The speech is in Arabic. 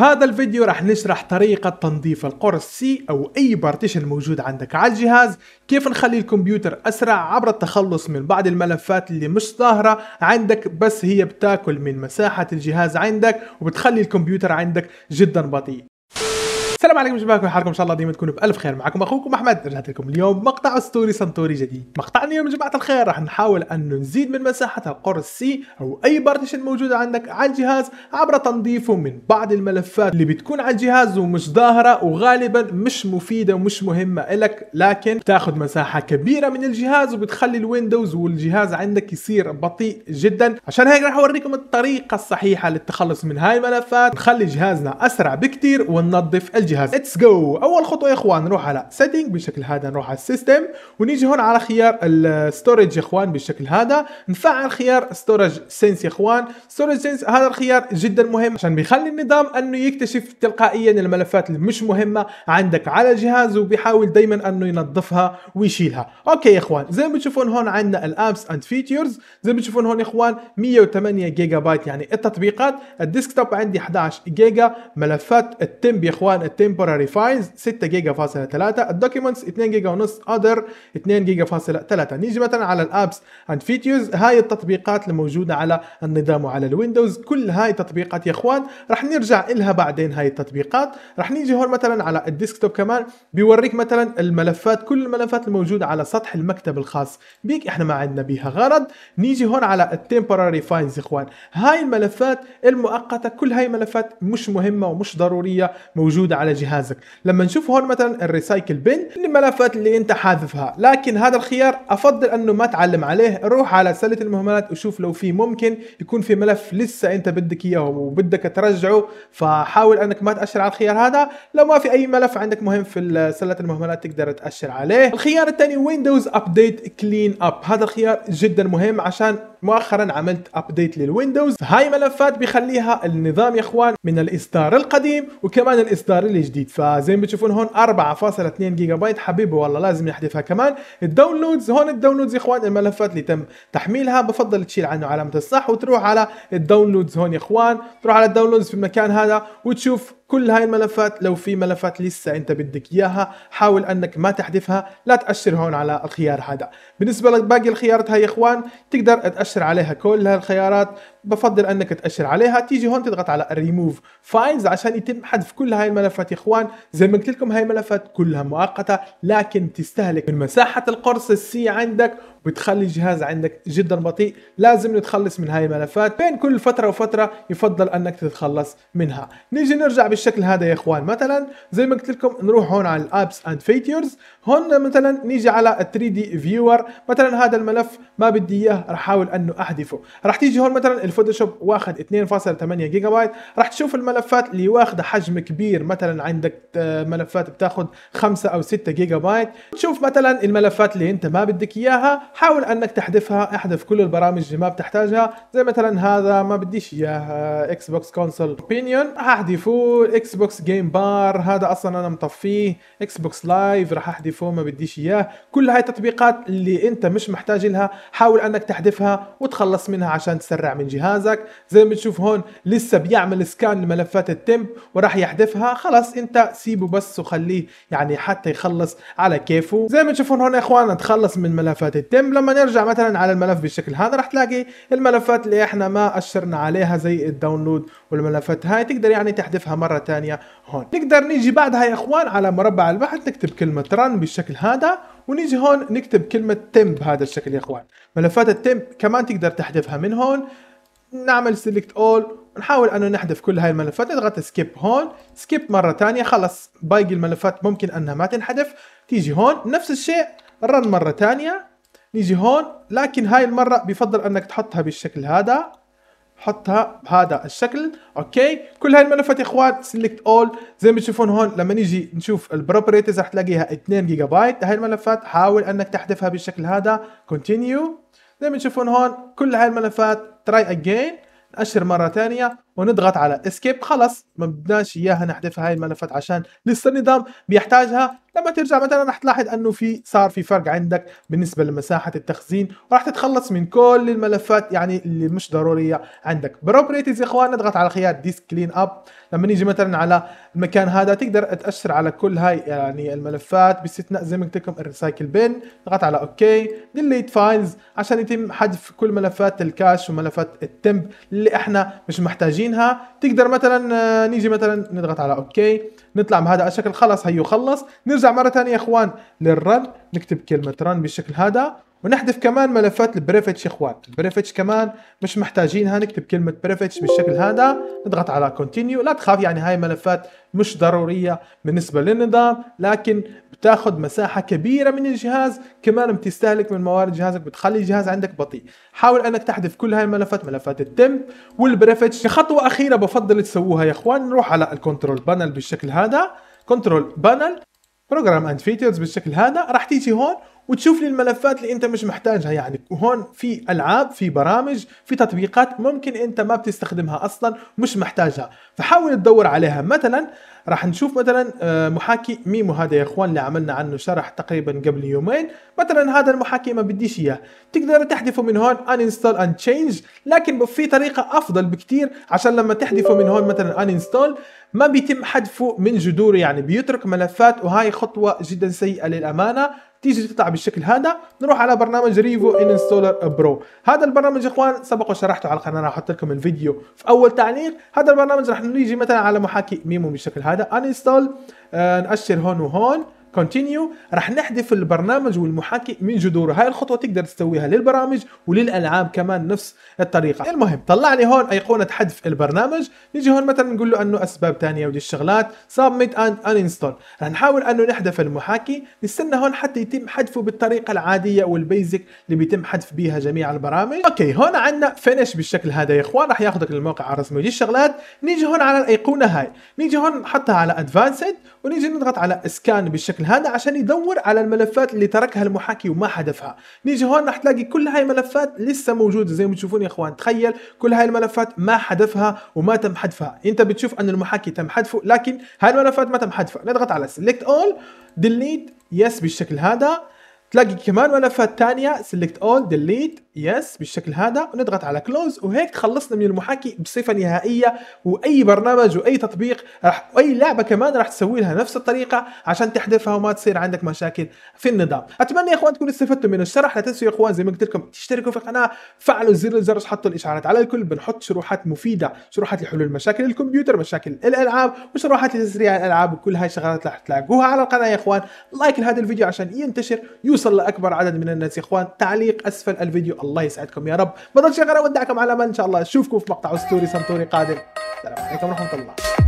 في هذا الفيديو راح نشرح طريقة تنظيف القرص سي أو أي بارتيشن موجود عندك على الجهاز كيف نخلي الكمبيوتر أسرع عبر التخلص من بعض الملفات اللي مش ظاهرة عندك بس هي بتاكل من مساحة الجهاز عندك وبتخلي الكمبيوتر عندك جدا بطيء السلام عليكم شباب كل حالكم ان شاء الله ديما تكونوا بالف خير معكم اخوكم احمد رجعت لكم اليوم مقطع اسطوري سنتوري جديد مقطع اليوم يا جماعه الخير راح نحاول ان نزيد من مساحه القرص سي او اي بارتيشن موجوده عندك على الجهاز عبر تنظيفه من بعض الملفات اللي بتكون على الجهاز ومش ظاهره وغالبا مش مفيده ومش مهمه لك لكن بتاخذ مساحه كبيره من الجهاز وبتخلي الويندوز والجهاز عندك يصير بطيء جدا عشان هيك راح اوريكم الطريقه الصحيحه للتخلص من هاي الملفات نخلي جهازنا اسرع بكثير وننظف الجهاز الجهاز ليتس جو اول خطوه يا اخوان نروح على سيتنج بالشكل هذا نروح على السيستم ونيجي هون على خيار الستورج يا اخوان بالشكل هذا نفعل خيار ستورج سينس يا اخوان ستورج سينس هذا الخيار جدا مهم عشان بيخلي النظام انه يكتشف تلقائيا الملفات اللي مش مهمه عندك على الجهاز وبيحاول دائما انه ينظفها ويشيلها اوكي يا اخوان زي ما بتشوفون هون عندنا الابس اند فيتشرز زي ما بتشوفون هون يا اخوان 108 جيجا بايت يعني التطبيقات الديسكتوب عندي 11 جيجا ملفات التمب يا اخوان temporary files 6 جيجا فاصلة 3 documents 2 جيجا ونص other 2 جيجا فاصلة 3 نيجي مثلا على الابس اند فيتيوز هاي التطبيقات الموجودة على النظام وعلى الويندوز كل هاي التطبيقات يا اخوان رح نرجع لها بعدين هاي التطبيقات رح نيجي هون مثلا على الديسكتوب كمان بيوريك مثلا الملفات كل الملفات الموجودة على سطح المكتب الخاص بيك احنا ما عندنا بها غرض نيجي هون على files يا اخوان هاي الملفات المؤقتة كل هاي الملفات مش مهمة ومش ضرورية موجودة على على جهازك لما نشوف هون مثلا الريسايكل بين الملفات اللي انت حاذفها لكن هذا الخيار افضل انه ما تعلم عليه روح على سله المهملات وشوف لو في ممكن يكون في ملف لسه انت بدك اياه وبدك ترجعه فحاول انك ما تاشر على الخيار هذا لو ما في اي ملف عندك مهم في سله المهملات تقدر تاشر عليه الخيار الثاني ويندوز ابديت كلين اب هذا الخيار جدا مهم عشان مؤخرا عملت ابديت للويندوز هاي ملفات بيخليها النظام يا اخوان من الاصدار القديم وكمان الاصدار الجديد فزي ما بتشوفون هون 4.2 جيجا بايت حبيبي والله لازم نحذفها كمان الداونلودز هون الداونلودز يا اخوان الملفات اللي تم تحميلها بفضل تشيل عنه علامه الصح وتروح على الداونلودز هون يا اخوان تروح على الداونلودز في المكان هذا وتشوف كل هاي الملفات لو في ملفات لسه انت بدك اياها حاول انك ما تحذفها لا تأشر هون على الخيار هذا بالنسبة لباقي الخيارات هاي يا اخوان تقدر تأشر عليها كل هالخيارات بفضل انك تاشر عليها تيجي هون تضغط على ريموف فايلز عشان يتم حذف كل هاي الملفات يا اخوان زي ما قلت لكم هاي الملفات كلها مؤقته لكن تستهلك من مساحه القرص السي عندك وتخلي الجهاز عندك جدا بطيء لازم نتخلص من هاي الملفات بين كل فترة وفترة يفضل انك تتخلص منها نيجي نرجع بالشكل هذا يا اخوان مثلا زي ما قلت لكم نروح هون على الابس اند فيتشرز هون مثلا نيجي على 3 دي فيور مثلا هذا الملف ما بدي اياه راح احاول انه احذفه راح تيجي هون مثلا الفوتوشوب واخد 2.8 جيجا بايت راح تشوف الملفات اللي واخده حجم كبير مثلا عندك آه، ملفات بتاخد 5 او 6 جيجا بايت تشوف مثلا الملفات اللي انت ما بدك اياها حاول انك تحذفها احذف كل البرامج اللي ما بتحتاجها زي مثلا هذا ما بديش اياه اكس بوكس كونسول اوبينيون احذفه اكس بوكس جيم بار هذا اصلا انا مطفيه اكس بوكس لايف راح احذفه ما بديش اياه كل هاي التطبيقات اللي انت مش محتاج لها حاول انك تحذفها وتخلص منها عشان تسرع من جهة جهازك زي ما بتشوف هون لسه بيعمل سكان لملفات التمب وراح يحذفها خلاص انت سيبه بس وخليه يعني حتى يخلص على كيفه زي ما تشوفون هون يا اخوان نتخلص من ملفات التمب لما نرجع مثلا على الملف بالشكل هذا راح تلاقي الملفات اللي احنا ما اشرنا عليها زي الداونلود والملفات هاي تقدر يعني تحذفها مره ثانيه هون نقدر نيجي بعدها يا اخوان على مربع البحث نكتب كلمه رن بالشكل هذا ونيجي هون نكتب كلمة تم بهذا الشكل يا اخوان ملفات التم كمان تقدر تحذفها من هون نعمل سيلكت اول ونحاول انه نحذف كل هاي الملفات نضغط سكيب هون سكيب مره ثانيه خلص باقي الملفات ممكن انها ما تنحذف تيجي هون نفس الشيء رن مره ثانيه نيجي هون لكن هاي المره بفضل انك تحطها بالشكل هذا حطها بهذا الشكل اوكي كل هاي الملفات يا اخوان سيلكت اول زي ما تشوفون هون لما نيجي نشوف البروبريتيز رح تلاقيها 2 جيجا بايت هاي الملفات حاول انك تحذفها بالشكل هذا كونتينيو زي ما تشوفون هون كل هاي الملفات تراي اجين نأشر مرة ثانية ونضغط على اسكيب خلاص ما بدناش اياها نحذف هاي الملفات عشان لسه النظام بيحتاجها لما ترجع مثلا راح تلاحظ انه في صار في فرق عندك بالنسبه لمساحه التخزين وراح تتخلص من كل الملفات يعني اللي مش ضروريه عندك بروبريتيز يا اخوان نضغط على خيار ديسك كلين اب لما نيجي مثلا على المكان هذا تقدر تاشر على كل هاي يعني الملفات باستثناء زي ما قلت لكم الريسايكل بين نضغط على اوكي ديليت فايلز عشان يتم حذف كل ملفات الكاش وملفات التمب اللي احنا مش محتاجين محتاجينها تقدر مثلا آه، نيجي مثلا نضغط على اوكي نطلع بهذا الشكل خلاص هيو خلص نرجع مره ثانيه يا اخوان للرن نكتب كلمه رن بالشكل هذا ونحذف كمان ملفات البريفتش يا اخوان البريفتش كمان مش محتاجينها نكتب كلمه بريفتش بالشكل هذا نضغط على كونتينيو لا تخاف يعني هاي ملفات مش ضروريه بالنسبه للنظام لكن بتاخذ مساحه كبيره من الجهاز كمان بتستهلك من موارد جهازك بتخلي الجهاز عندك بطيء حاول انك تحذف كل هاي الملفات ملفات التمب والبريفتش خطوة اخيره بفضل تسووها يا اخوان نروح على الكنترول بانل بالشكل هذا كنترول بانل بروجرام اند فيتشرز بالشكل هذا راح تيجي هون وتشوف لي الملفات اللي انت مش محتاجها يعني هون في العاب في برامج في تطبيقات ممكن انت ما بتستخدمها اصلا مش محتاجها فحاول تدور عليها مثلا راح نشوف مثلا آه، محاكي ميمو هذا يا اخوان اللي عملنا عنه شرح تقريبا قبل يومين مثلا هذا المحاكي ما بديش اياه تقدر تحذفه من هون ان انستول ان تشينج لكن في طريقه افضل بكثير عشان لما تحذفه من هون مثلا ان انستول ما بيتم حذفه من جذوره يعني بيترك ملفات وهاي خطوه جدا سيئه للامانه تيجي تطلع بالشكل هذا نروح على برنامج ريفو انستولر برو هذا البرنامج يا اخوان سبق وشرحته على القناه راح احط لكم الفيديو في اول تعليق هذا البرنامج راح نيجي مثلا على محاكي ميمو بالشكل هذا انستول آه ناشر هون وهون كونتينيو راح نحذف البرنامج والمحاكي من جذوره هاي الخطوه تقدر تسويها للبرامج وللالعاب كمان نفس الطريقه المهم طلع لي هون ايقونه حذف البرنامج نيجي هون مثلا نقول له انه اسباب ثانيه ودي الشغلات سبميت اند ان انستول راح نحاول انه نحذف المحاكي نستنى هون حتى يتم حذفه بالطريقه العاديه والبيزك اللي بيتم حذف بيها جميع البرامج اوكي هون عندنا فينش بالشكل هذا يا اخوان راح ياخذك للموقع الرسمي ودي الشغلات نيجي هون على الايقونه هاي نيجي هون نحطها على ادفانسد ونيجي نضغط على اسكان بالشكل هذا عشان يدور على الملفات اللي تركها المحاكي وما حذفها نيجي هون راح تلاقي كل هاي الملفات لسه موجوده زي ما تشوفون يا اخوان تخيل كل هاي الملفات ما حذفها وما تم حذفها انت بتشوف ان المحاكي تم حذفه لكن هاي الملفات ما تم حذفها نضغط على سيلكت اول ديليت يس بالشكل هذا تلاقي كمان ملفات ثانيه سيلكت اول ديليت يس بالشكل هذا ونضغط على كلوز وهيك تخلصنا من المحاكي بصفه نهائيه واي برنامج واي تطبيق راح واي لعبه كمان راح تسوي لها نفس الطريقه عشان تحذفها وما تصير عندك مشاكل في النظام اتمنى يا اخوان تكونوا استفدتوا من الشرح لا تنسوا يا اخوان زي ما قلت لكم تشتركوا في القناه فعلوا زر الجرس حطوا الاشعارات على الكل بنحط شروحات مفيده شروحات لحلول مشاكل الكمبيوتر مشاكل الالعاب وشروحات لتسريع الالعاب وكل هاي الشغلات راح تلاقوها على القناه يا اخوان لايك لهذا الفيديو عشان ينتشر يوصل لاكبر عدد من الناس يا اخوان تعليق اسفل الفيديو الله يسعدكم يا رب ما نقولش غير اودعكم على ما ان شاء الله اشوفكم في مقطع اسطوري سنتوري قادم السلام عليكم ورحمه الله